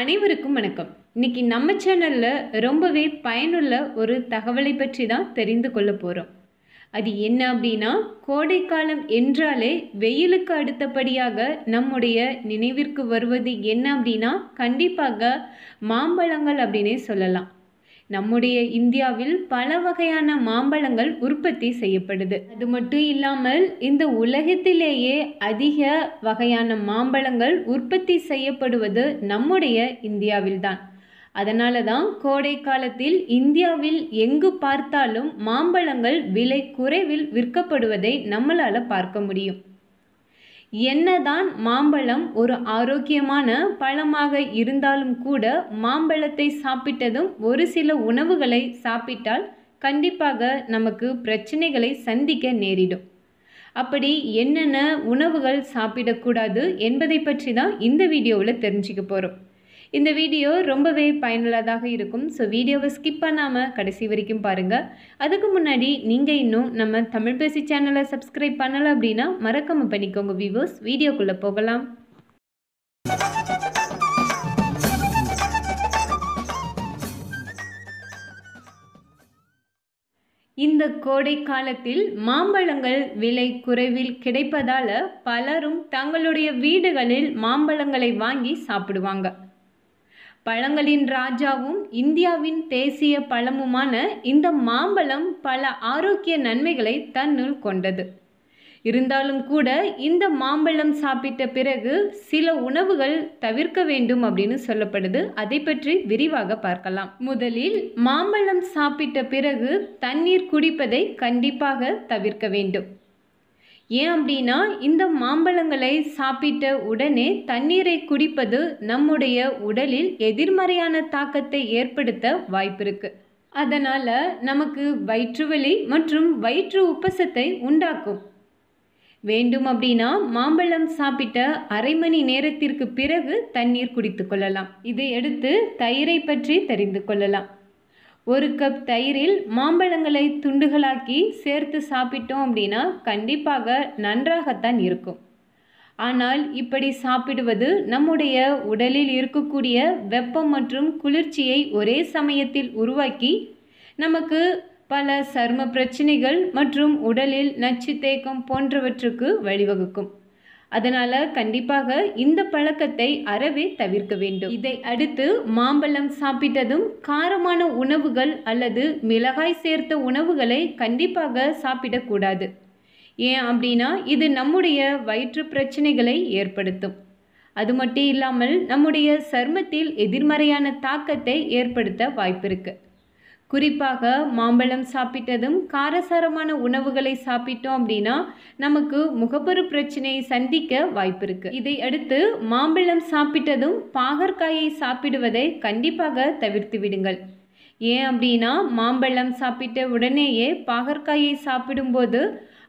அனைவருக்கும் வணக்கம் இன்னைக்கு நம்ம சேனலில் ரொம்பவே பயனுள்ள ஒரு தகவலை பற்றி தான் தெரிந்து கொள்ள போகிறோம் அது என்ன அப்படின்னா கோடைக்காலம் என்றாலே வெயிலுக்கு அடுத்தபடியாக நம்முடைய நினைவிற்கு வருவது என்ன அப்படின்னா கண்டிப்பாக மாம்பழங்கள் அப்படின்னே சொல்லலாம் நம்முடைய இந்தியாவில் பல வகையான மாம்பழங்கள் உற்பத்தி செய்யப்படுது அது மட்டும் இல்லாமல் இந்த உலகத்திலேயே அதிக வகையான மாம்பழங்கள் உற்பத்தி செய்யப்படுவது நம்முடைய இந்தியாவில்தான் அதனால தான் கோடை காலத்தில் இந்தியாவில் எங்கு பார்த்தாலும் மாம்பழங்கள் விலை குறைவில் விற்கப்படுவதை நம்மளால் பார்க்க முடியும் என்னதான் மாம்பழம் ஒரு ஆரோக்கியமான பழமாக இருந்தாலும் கூட மாம்பழத்தை சாப்பிட்டதும் ஒரு சில உணவுகளை சாப்பிட்டால் கண்டிப்பாக நமக்கு பிரச்சனைகளை சந்திக்க நேரிடும் அப்படி என்னென்ன உணவுகள் சாப்பிடக்கூடாது என்பதை பற்றி தான் இந்த வீடியோவில் தெரிஞ்சுக்க போகிறோம் இந்த வீடியோ ரொம்பவே பயனுள்ளதாக இருக்கும் ஸோ வீடியோவை ஸ்கிப் பண்ணாமல் கடைசி வரைக்கும் பாருங்கள் அதுக்கு முன்னாடி நீங்கள் இன்னும் நம்ம தமிழ் பேசி சேனலை சப்ஸ்கிரைப் பண்ணலை அப்படின்னா மறக்காம பண்ணிக்கோங்க வியூவர்ஸ் வீடியோக்குள்ளே போகலாம் இந்த கோடை காலத்தில் மாம்பழங்கள் விலை குறைவில் கிடைப்பதால பலரும் தங்களுடைய வீடுகளில் மாம்பழங்களை வாங்கி சாப்பிடுவாங்க பழங்களின் ராஜாவும் இந்தியாவின் தேசிய பழமுமான இந்த மாம்பழம் பல ஆரோக்கிய நன்மைகளை தன்னுள் கொண்டது இருந்தாலும் கூட இந்த மாம்பழம் சாப்பிட்ட பிறகு சில உணவுகள் தவிர்க்க வேண்டும் அப்படின்னு சொல்லப்படுது அதை பற்றி விரிவாக பார்க்கலாம் முதலில் மாம்பழம் சாப்பிட்ட பிறகு தண்ணீர் குடிப்பதை கண்டிப்பாக தவிர்க்க வேண்டும் ஏன் அப்படின்னா இந்த மாம்பழங்களை சாப்பிட்ட உடனே தண்ணீரை குடிப்பது நம்முடைய உடலில் எதிர்மறையான தாக்கத்தை ஏற்படுத்த வாய்ப்பிருக்கு அதனால் நமக்கு வயிற்று வலி மற்றும் வயிற்று உப்பசத்தை உண்டாக்கும் வேண்டும் அப்படின்னா மாம்பழம் சாப்பிட்ட அரை மணி நேரத்திற்கு பிறகு தண்ணீர் குடித்து கொள்ளலாம் இதை எடுத்து தயிரை பற்றி தெரிந்து கொள்ளலாம் ஒரு கப் தயிரில் மாம்பழங்களை துண்டுகளாக்கி சேர்த்து சாப்பிட்டோம் அப்படின்னா கண்டிப்பாக நன்றாகத்தான் இருக்கும் ஆனால் இப்படி சாப்பிடுவது நம்முடைய உடலில் இருக்கக்கூடிய வெப்பம் மற்றும் குளிர்ச்சியை ஒரே சமயத்தில் உருவாக்கி நமக்கு பல சர்ம பிரச்சனைகள் மற்றும் உடலில் நச்சு தேக்கம் போன்றவற்றுக்கு வழிவகுக்கும் அதனால் கண்டிப்பாக இந்த பழக்கத்தை அறவே தவிர்க்க வேண்டும் இதை அடுத்து மாம்பழம் சாப்பிட்டதும் காரமான உணவுகள் அல்லது மிளகாய் சேர்த்த உணவுகளை கண்டிப்பாக சாப்பிடக்கூடாது ஏன் அப்படின்னா இது நம்முடைய வயிற்று பிரச்சனைகளை ஏற்படுத்தும் அது மட்டும் இல்லாமல் நம்முடைய சர்மத்தில் எதிர்மறையான தாக்கத்தை ஏற்படுத்த வாய்ப்பிருக்கு குறிப்பாக மாம்பழம் சாப்பிட்டதும் காரசாரமான உணவுகளை சாப்பிட்டோம் அப்படின்னா நமக்கு முகப்பரு பிரச்சனையை சந்திக்க வாய்ப்பு இருக்கு இதை அடுத்து மாம்பழம் சாப்பிட்டதும் பாகற்காயை சாப்பிடுவதை கண்டிப்பாக தவிர்த்து விடுங்கள் ஏன் அப்படின்னா மாம்பழம் சாப்பிட்ட உடனேயே பாகற்காயை சாப்பிடும்போது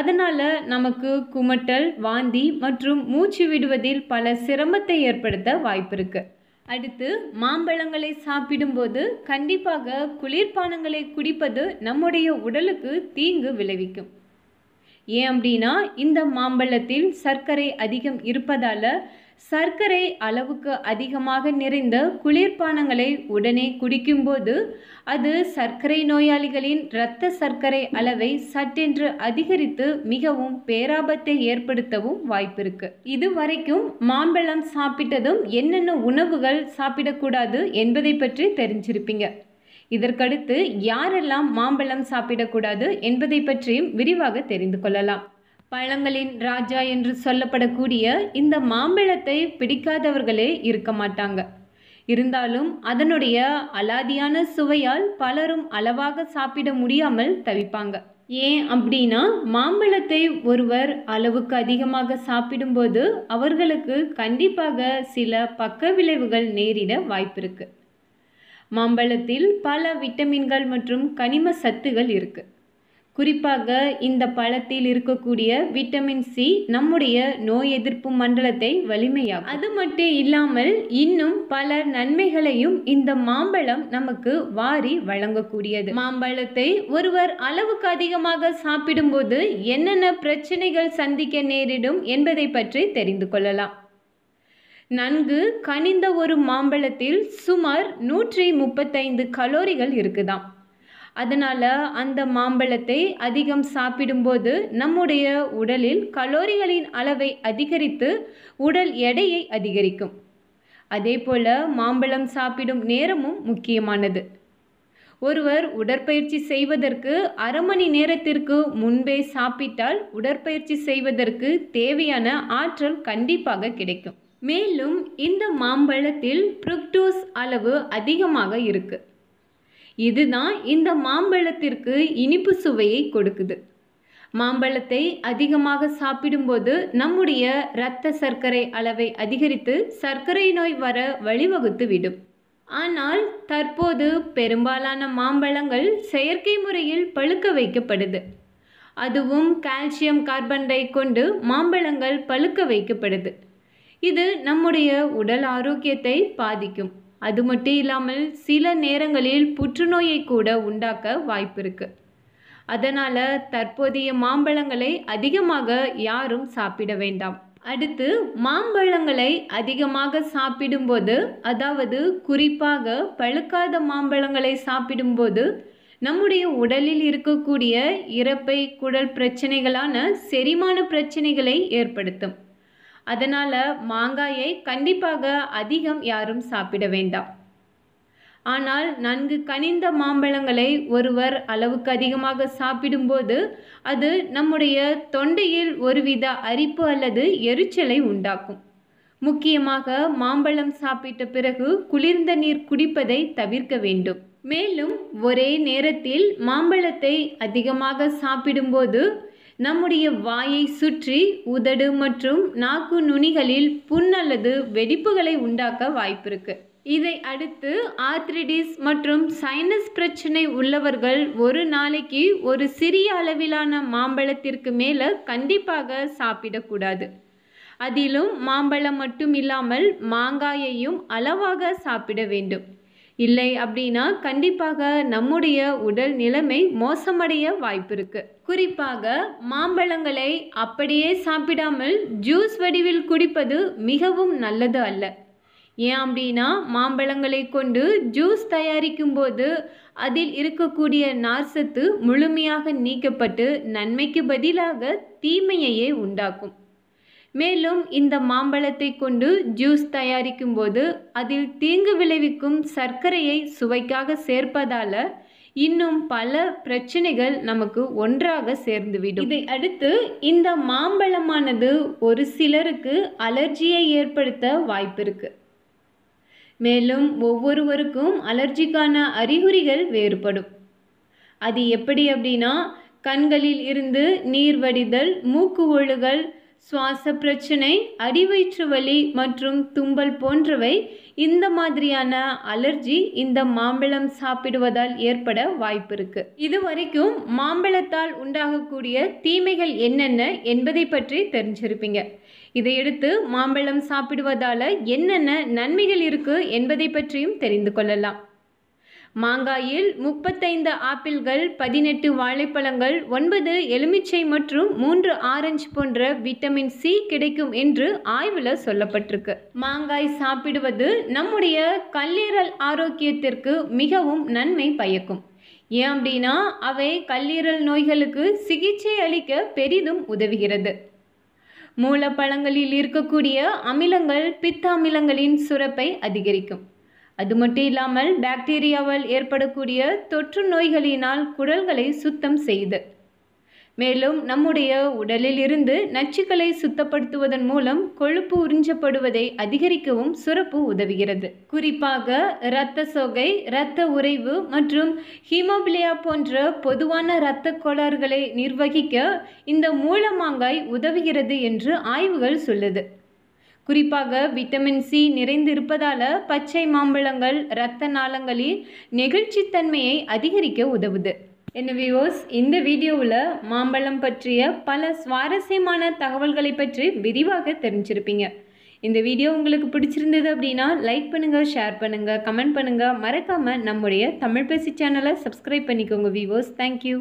அதனால் நமக்கு குமட்டல் வாந்தி மற்றும் மூச்சு விடுவதில் பல சிரமத்தை ஏற்படுத்த வாய்ப்பு இருக்குது அடுத்து மாம்பழங்களை சாப்பிடும்போது கண்டிப்பாக குளிர்பானங்களை குடிப்பது நம்முடைய உடலுக்கு தீங்கு விளைவிக்கும் ஏன் அப்படின்னா இந்த மாம்பழத்தில் சர்க்கரை அதிகம் இருப்பதால் சர்க்கரை அளவுக்கு அதிகமாக நிறைந்த குளிர்பானங்களை உடனே குடிக்கும்போது அது சர்க்கரை நோயாளிகளின் இரத்த சர்க்கரை அளவை சட்டென்று அதிகரித்து மிகவும் பேராபத்தை ஏற்படுத்தவும் வாய்ப்பிருக்கு இது வரைக்கும் மாம்பழம் சாப்பிட்டதும் என்னென்ன உணவுகள் சாப்பிடக்கூடாது என்பதை பற்றி தெரிஞ்சிருப்பீங்க இதற்கடுத்து யாரெல்லாம் மாம்பழம் சாப்பிடக்கூடாது என்பதை பற்றியும் விரிவாக தெரிந்து கொள்ளலாம் பழங்களின் ராஜா என்று சொல்லப்படக்கூடிய இந்த மாம்பழத்தை பிடிக்காதவர்களே இருக்க மாட்டாங்க இருந்தாலும் அதனுடைய அலாதியான சுவையால் பலரும் அளவாக சாப்பிட முடியாமல் தவிப்பாங்க ஏன் அப்படின்னா மாம்பழத்தை ஒருவர் அளவுக்கு அதிகமாக சாப்பிடும்போது அவர்களுக்கு கண்டிப்பாக சில பக்க விளைவுகள் நேரிட வாய்ப்பு மாம்பழத்தில் பல விட்டமின்கள் மற்றும் கனிம சத்துகள் இருக்குது குறிப்பாக இந்த பழத்தில் இருக்கக்கூடிய விட்டமின் சி நம்முடைய நோய் எதிர்ப்பு மண்டலத்தை வலிமையாகும் அது மட்டும் இல்லாமல் இன்னும் பல நன்மைகளையும் இந்த மாம்பழம் நமக்கு வாரி வழங்கக்கூடியது மாம்பழத்தை ஒருவர் அளவுக்கு அதிகமாக சாப்பிடும்போது என்னென்ன பிரச்சனைகள் சந்திக்க நேரிடும் என்பதை பற்றி தெரிந்து கொள்ளலாம் நன்கு கனிந்த ஒரு மாம்பழத்தில் சுமார் நூற்றி முப்பத்தைந்து கலோரிகள் இருக்குதாம் அதனால் அந்த மாம்பழத்தை அதிகம் சாப்பிடும்போது நம்முடைய உடலில் கலோரிகளின் அளவை அதிகரித்து உடல் எடையை அதிகரிக்கும் அதே போல் மாம்பழம் சாப்பிடும் நேரமும் முக்கியமானது ஒருவர் உடற்பயிற்சி செய்வதற்கு அரை மணி நேரத்திற்கு முன்பே சாப்பிட்டால் உடற்பயிற்சி செய்வதற்கு தேவையான ஆற்றல் கண்டிப்பாக கிடைக்கும் மேலும் இந்த மாம்பழத்தில் புருக்டோஸ் அளவு அதிகமாக இருக்குது இதுதான் இந்த மாம்பழத்திற்கு இனிப்பு சுவையை கொடுக்குது மாம்பழத்தை அதிகமாக சாப்பிடும்போது நம்முடைய இரத்த சர்க்கரை அளவை அதிகரித்து சர்க்கரை நோய் வர வழிவகுத்து விடும் ஆனால் தற்போது பெரும்பாலான மாம்பழங்கள் செயற்கை முறையில் பழுக்க வைக்கப்படுது அதுவும் கால்சியம் கார்பன்டை கொண்டு மாம்பழங்கள் பழுக்க வைக்கப்படுது இது நம்முடைய உடல் ஆரோக்கியத்தை பாதிக்கும் அது மட்டும் இல்லாமல் சில நேரங்களில் புற்றுநோயை கூட உண்டாக்க வாய்ப்பு அதனால் தற்போதைய மாம்பழங்களை அதிகமாக யாரும் சாப்பிட வேண்டாம் அடுத்து மாம்பழங்களை அதிகமாக சாப்பிடும்போது அதாவது குறிப்பாக பழுக்காத மாம்பழங்களை சாப்பிடும்போது நம்முடைய உடலில் இருக்கக்கூடிய இறப்பை குடல் பிரச்சனைகளான செரிமான பிரச்சனைகளை ஏற்படுத்தும் அதனால் மாங்காயை கண்டிப்பாக அதிகம் யாரும் சாப்பிட வேண்டாம் ஆனால் நன்கு கனிந்த மாம்பழங்களை ஒருவர் அளவுக்கு அதிகமாக சாப்பிடும்போது அது நம்முடைய தொண்டையில் ஒருவித அரிப்பு அல்லது எரிச்சலை உண்டாக்கும் முக்கியமாக மாம்பழம் சாப்பிட்ட பிறகு குளிர்ந்த நீர் குடிப்பதை தவிர்க்க வேண்டும் மேலும் ஒரே நேரத்தில் மாம்பழத்தை அதிகமாக சாப்பிடும்போது நம்முடைய வாயை சுற்றி உதடு மற்றும் நாக்கு நுனிகளில் புண் அல்லது வெடிப்புகளை உண்டாக்க வாய்ப்பிருக்கு இதை அடுத்து ஆர்த்ரிடிஸ் மற்றும் சைனஸ் பிரச்சனை உள்ளவர்கள் ஒரு நாளைக்கு ஒரு சிறிய அளவிலான மாம்பழத்திற்கு மேலே கண்டிப்பாக சாப்பிடக்கூடாது அதிலும் மாம்பழம் மட்டும் இல்லாமல் மாங்காயையும் அளவாக சாப்பிட வேண்டும் இல்லை அப்படின்னா கண்டிப்பாக நம்முடைய உடல் நிலைமை மோசமடைய வாய்ப்பு குறிப்பாக மாம்பழங்களை அப்படியே சாப்பிடாமல் ஜூஸ் வடிவில் குடிப்பது மிகவும் நல்லது அல்ல ஏன் அப்படின்னா மாம்பழங்களை கொண்டு ஜூஸ் தயாரிக்கும் போது அதில் இருக்கக்கூடிய நார்சத்து முழுமையாக நீக்கப்பட்டு நன்மைக்கு பதிலாக தீமையையே உண்டாக்கும் மேலும் இந்த மாம்பழத்தை கொண்டு ஜூஸ் தயாரிக்கும் போது அதில் தீங்கு விளைவிக்கும் சர்க்கரையை சுவைக்காக சேர்ப்பதால் இன்னும் பல பிரச்சனைகள் நமக்கு ஒன்றாக சேர்ந்துவிடும் இதை அடுத்து இந்த மாம்பழமானது ஒரு சிலருக்கு அலர்ஜியை ஏற்படுத்த வாய்ப்பு இருக்கு மேலும் ஒவ்வொருவருக்கும் அலர்ஜிக்கான அறிகுறிகள் வேறுபடும் அது எப்படி அப்படின்னா கண்களில் இருந்து நீர் வடிதல் மூக்கு ஒழுகல் சுவாச பிரச்சனை அடிவயிற்று வலி மற்றும் தும்பல் போன்றவை இந்த மாதிரியான அலர்ஜி இந்த மாம்பழம் சாப்பிடுவதால் ஏற்பட வாய்ப்பு இருக்கு இது வரைக்கும் மாம்பழத்தால் உண்டாகக்கூடிய தீமைகள் என்னென்ன என்பதை பற்றி தெரிஞ்சிருப்பீங்க இதையடுத்து மாம்பழம் சாப்பிடுவதால என்னென்ன நன்மைகள் இருக்கு என்பதை பற்றியும் தெரிந்து கொள்ளலாம் மாங்காயில் முப்பத்தைந்து ஆப்பிள்கள் பதினெட்டு வாழைப்பழங்கள் ஒன்பது எலுமிச்சை மற்றும் மூன்று ஆரஞ்சு போன்ற விட்டமின் சி கிடைக்கும் என்று ஆய்வில் சொல்லப்பட்டிருக்கு மாங்காய் சாப்பிடுவது நம்முடைய கல்லீரல் ஆரோக்கியத்திற்கு மிகவும் நன்மை பயக்கும் ஏன் அப்படின்னா அவை கல்லீரல் நோய்களுக்கு சிகிச்சை அளிக்க பெரிதும் உதவுகிறது மூலப்பழங்களில் இருக்கக்கூடிய அமிலங்கள் பித்த அமிலங்களின் சுரப்பை அதிகரிக்கும் அது மட்டும் இல்லாமல் பாக்டீரியாவால் ஏற்படக்கூடிய தொற்று நோய்களினால் குடல்களை சுத்தம் செய்து மேலும் நம்முடைய உடலில் இருந்து நச்சுக்களை சுத்தப்படுத்துவதன் மூலம் கொழுப்பு உறிஞ்சப்படுவதை அதிகரிக்கவும் சுரப்பு உதவுகிறது குறிப்பாக இரத்த சொகை இரத்த உறைவு மற்றும் ஹீமோபிலியா போன்ற பொதுவான இரத்த கோளாறுகளை நிர்வகிக்க இந்த மூலமாங்காய் உதவுகிறது என்று ஆய்வுகள் சொல்லுது குறிப்பாக விட்டமின் சி நிறைந்திருப்பதால் பச்சை மாம்பழங்கள் இரத்த நாளங்களில் நெகிழ்ச்சித்தன்மையை அதிகரிக்க உதவுது என்ன வியூவர்ஸ் இந்த வீடியோவில் மாம்பழம் பற்றிய பல சுவாரஸ்யமான தகவல்களை பற்றி விரிவாக தெரிஞ்சிருப்பீங்க இந்த வீடியோ உங்களுக்கு பிடிச்சிருந்தது அப்படின்னா லைக் பண்ணுங்கள் ஷேர் பண்ணுங்கள் கமெண்ட் பண்ணுங்கள் மறக்காமல் நம்முடைய தமிழ் பேசி சேனலை சப்ஸ்கிரைப் பண்ணிக்கோங்க வியூவர்ஸ் தேங்க்யூ